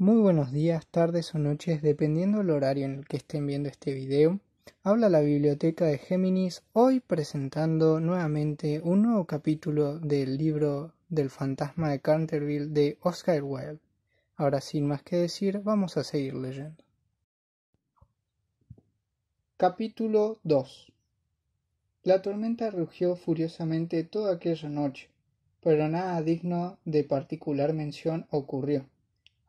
Muy buenos días, tardes o noches, dependiendo del horario en el que estén viendo este video. Habla la Biblioteca de Géminis, hoy presentando nuevamente un nuevo capítulo del libro del fantasma de Canterville de Oscar Wilde. Ahora sin más que decir, vamos a seguir leyendo. Capítulo 2 La tormenta rugió furiosamente toda aquella noche, pero nada digno de particular mención ocurrió.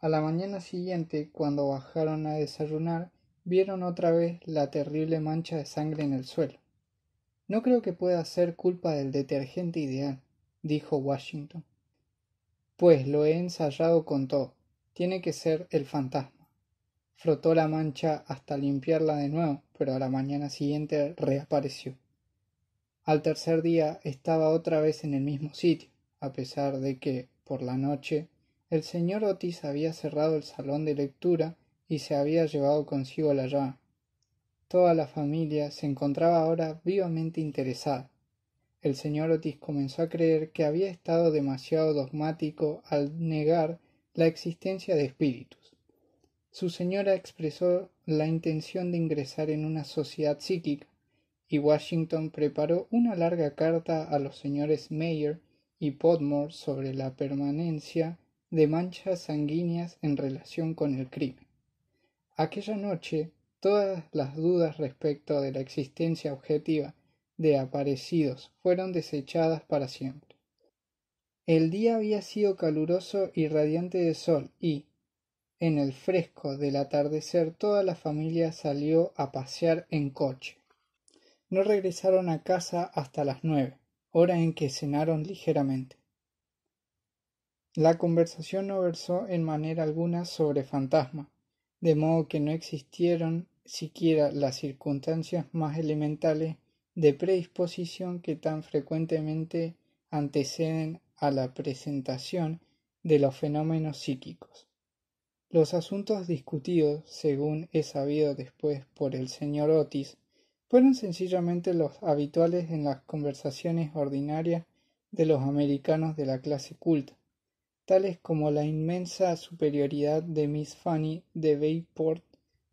A la mañana siguiente, cuando bajaron a desayunar, vieron otra vez la terrible mancha de sangre en el suelo. No creo que pueda ser culpa del detergente ideal, dijo Washington. Pues lo he ensayado con todo. Tiene que ser el fantasma. Frotó la mancha hasta limpiarla de nuevo, pero a la mañana siguiente reapareció. Al tercer día estaba otra vez en el mismo sitio, a pesar de que, por la noche, el señor Otis había cerrado el salón de lectura y se había llevado consigo la llave. Toda la familia se encontraba ahora vivamente interesada. El señor Otis comenzó a creer que había estado demasiado dogmático al negar la existencia de espíritus. Su señora expresó la intención de ingresar en una sociedad psíquica y Washington preparó una larga carta a los señores Mayer y Podmore sobre la permanencia de manchas sanguíneas en relación con el crimen. Aquella noche, todas las dudas respecto de la existencia objetiva de aparecidos fueron desechadas para siempre. El día había sido caluroso y radiante de sol y, en el fresco del atardecer, toda la familia salió a pasear en coche. No regresaron a casa hasta las nueve, hora en que cenaron ligeramente. La conversación no versó en manera alguna sobre fantasmas, de modo que no existieron siquiera las circunstancias más elementales de predisposición que tan frecuentemente anteceden a la presentación de los fenómenos psíquicos. Los asuntos discutidos, según es sabido después por el señor Otis, fueron sencillamente los habituales en las conversaciones ordinarias de los americanos de la clase culta, tales como la inmensa superioridad de Miss Fanny de Bayport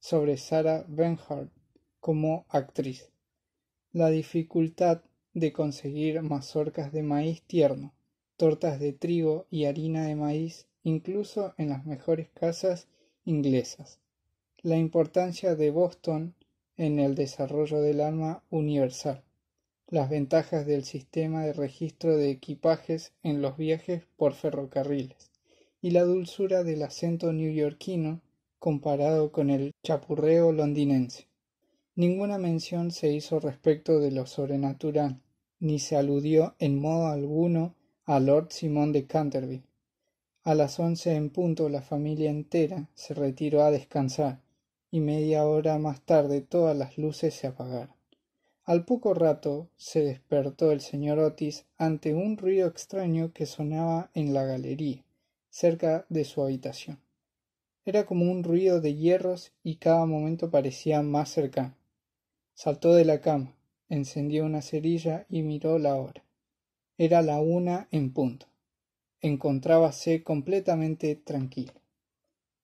sobre Sarah Bernhardt como actriz, la dificultad de conseguir mazorcas de maíz tierno, tortas de trigo y harina de maíz incluso en las mejores casas inglesas, la importancia de Boston en el desarrollo del alma universal, las ventajas del sistema de registro de equipajes en los viajes por ferrocarriles y la dulzura del acento newyorkino comparado con el chapurreo londinense. Ninguna mención se hizo respecto de lo sobrenatural, ni se aludió en modo alguno a Lord Simón de Canterville. A las once en punto la familia entera se retiró a descansar, y media hora más tarde todas las luces se apagaron al poco rato se despertó el señor Otis ante un ruido extraño que sonaba en la galería, cerca de su habitación. Era como un ruido de hierros y cada momento parecía más cercano. Saltó de la cama, encendió una cerilla y miró la hora. Era la una en punto. Encontrábase completamente tranquilo.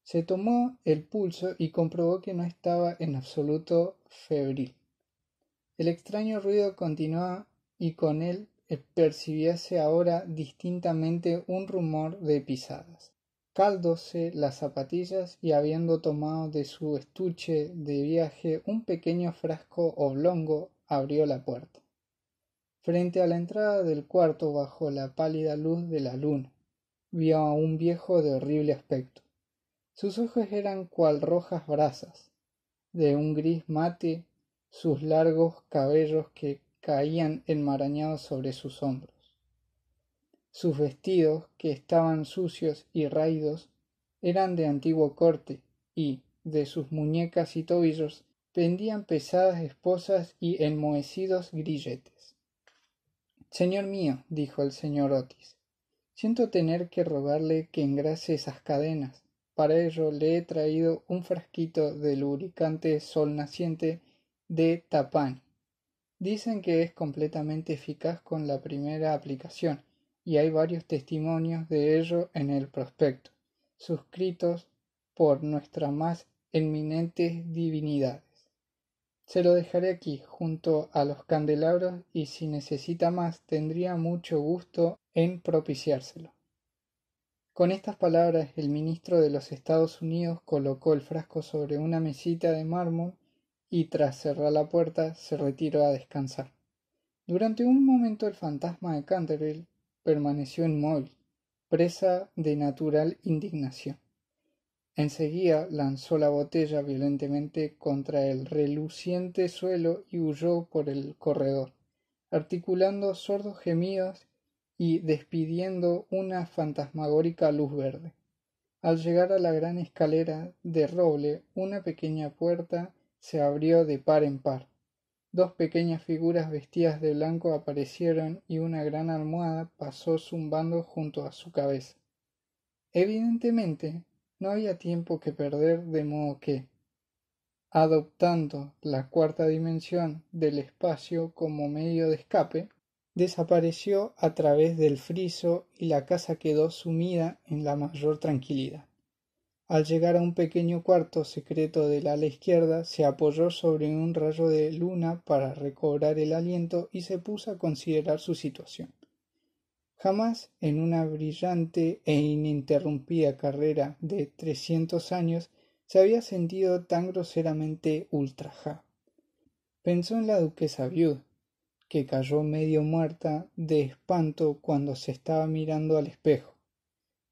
Se tomó el pulso y comprobó que no estaba en absoluto febril. El extraño ruido continuaba y con él percibíase ahora distintamente un rumor de pisadas. Caldóse las zapatillas y habiendo tomado de su estuche de viaje un pequeño frasco oblongo, abrió la puerta. Frente a la entrada del cuarto, bajo la pálida luz de la luna, vio a un viejo de horrible aspecto. Sus ojos eran cual rojas brasas, de un gris mate sus largos cabellos que caían enmarañados sobre sus hombros. Sus vestidos, que estaban sucios y raídos, eran de antiguo corte, y de sus muñecas y tobillos pendían pesadas esposas y enmohecidos grilletes. Señor mío, dijo el señor Otis, siento tener que rogarle que engrase esas cadenas. Para ello le he traído un frasquito de lubricante sol naciente de Tapan. Dicen que es completamente eficaz con la primera aplicación y hay varios testimonios de ello en el prospecto, suscritos por nuestras más eminentes divinidades. Se lo dejaré aquí junto a los candelabros y si necesita más tendría mucho gusto en propiciárselo. Con estas palabras el ministro de los Estados Unidos colocó el frasco sobre una mesita de mármol y tras cerrar la puerta se retiró a descansar. Durante un momento el fantasma de Canterville permaneció inmóvil, presa de natural indignación. Enseguida lanzó la botella violentemente contra el reluciente suelo y huyó por el corredor, articulando sordos gemidos y despidiendo una fantasmagórica luz verde. Al llegar a la gran escalera de roble, una pequeña puerta se abrió de par en par. Dos pequeñas figuras vestidas de blanco aparecieron y una gran almohada pasó zumbando junto a su cabeza. Evidentemente, no había tiempo que perder, de modo que, adoptando la cuarta dimensión del espacio como medio de escape, desapareció a través del friso y la casa quedó sumida en la mayor tranquilidad. Al llegar a un pequeño cuarto secreto del ala izquierda, se apoyó sobre un rayo de luna para recobrar el aliento y se puso a considerar su situación. Jamás en una brillante e ininterrumpida carrera de trescientos años se había sentido tan groseramente ultrajado. Pensó en la duquesa Viud, que cayó medio muerta de espanto cuando se estaba mirando al espejo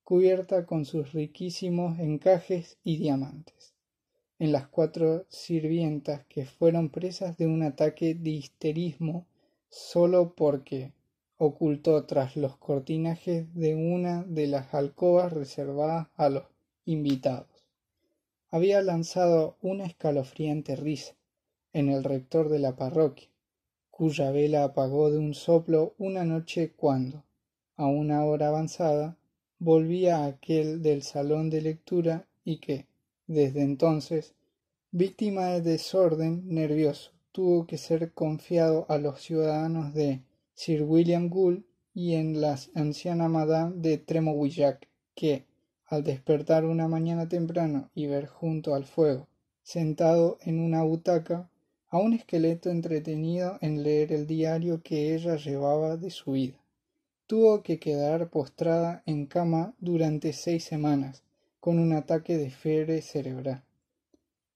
cubierta con sus riquísimos encajes y diamantes, en las cuatro sirvientas que fueron presas de un ataque de histerismo solo porque ocultó tras los cortinajes de una de las alcobas reservadas a los invitados. Había lanzado una escalofriante risa en el rector de la parroquia, cuya vela apagó de un soplo una noche cuando, a una hora avanzada, volvía aquel del salón de lectura y que, desde entonces, víctima de desorden nervioso, tuvo que ser confiado a los ciudadanos de Sir William Gould y en la anciana Madame de Tremowillac, que, al despertar una mañana temprano y ver junto al fuego, sentado en una butaca, a un esqueleto entretenido en leer el diario que ella llevaba de su vida tuvo que quedar postrada en cama durante seis semanas con un ataque de fiebre cerebral.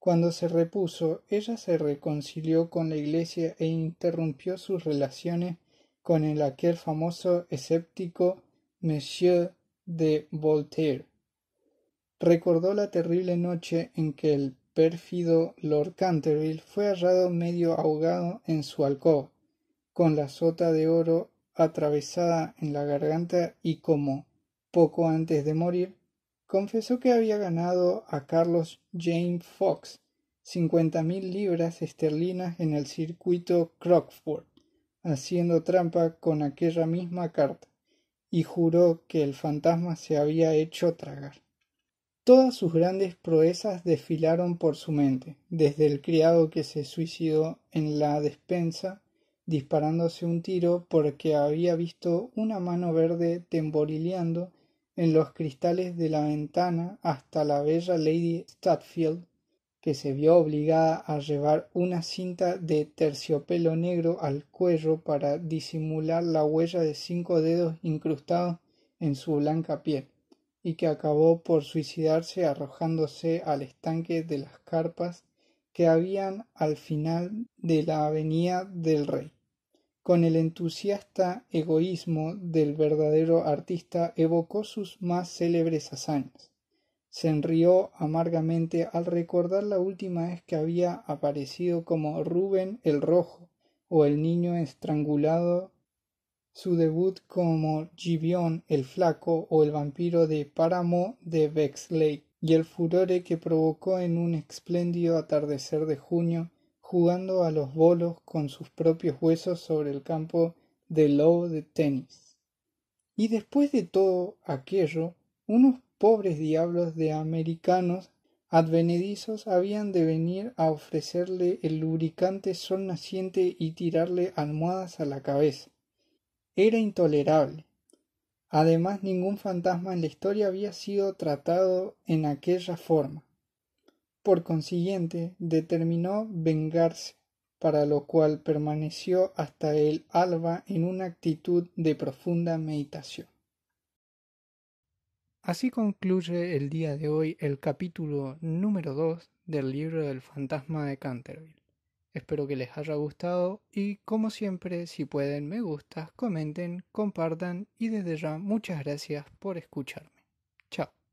Cuando se repuso, ella se reconcilió con la iglesia e interrumpió sus relaciones con el aquel famoso escéptico Monsieur de Voltaire. Recordó la terrible noche en que el pérfido Lord Canterville fue hallado medio ahogado en su alcoba, con la sota de oro atravesada en la garganta y como, poco antes de morir, confesó que había ganado a Carlos James Fox cincuenta mil libras esterlinas en el circuito Crockford, haciendo trampa con aquella misma carta, y juró que el fantasma se había hecho tragar. Todas sus grandes proezas desfilaron por su mente, desde el criado que se suicidó en la despensa disparándose un tiro porque había visto una mano verde temborileando en los cristales de la ventana hasta la bella Lady Statfield, que se vio obligada a llevar una cinta de terciopelo negro al cuello para disimular la huella de cinco dedos incrustados en su blanca piel, y que acabó por suicidarse arrojándose al estanque de las carpas que habían al final de la avenida del rey. Con el entusiasta egoísmo del verdadero artista evocó sus más célebres hazañas. Se enrió amargamente al recordar la última vez que había aparecido como Rubén el Rojo o el niño estrangulado, su debut como Gibion el Flaco o el vampiro de Páramo de Bexley y el furore que provocó en un espléndido atardecer de junio jugando a los bolos con sus propios huesos sobre el campo de low de tenis. Y después de todo aquello, unos pobres diablos de americanos advenedizos habían de venir a ofrecerle el lubricante sol naciente y tirarle almohadas a la cabeza. Era intolerable. Además, ningún fantasma en la historia había sido tratado en aquella forma. Por consiguiente, determinó vengarse, para lo cual permaneció hasta el alba en una actitud de profunda meditación. Así concluye el día de hoy el capítulo número 2 del libro del fantasma de Canterville. Espero que les haya gustado y como siempre, si pueden, me gustas, comenten, compartan y desde ya muchas gracias por escucharme. Chao.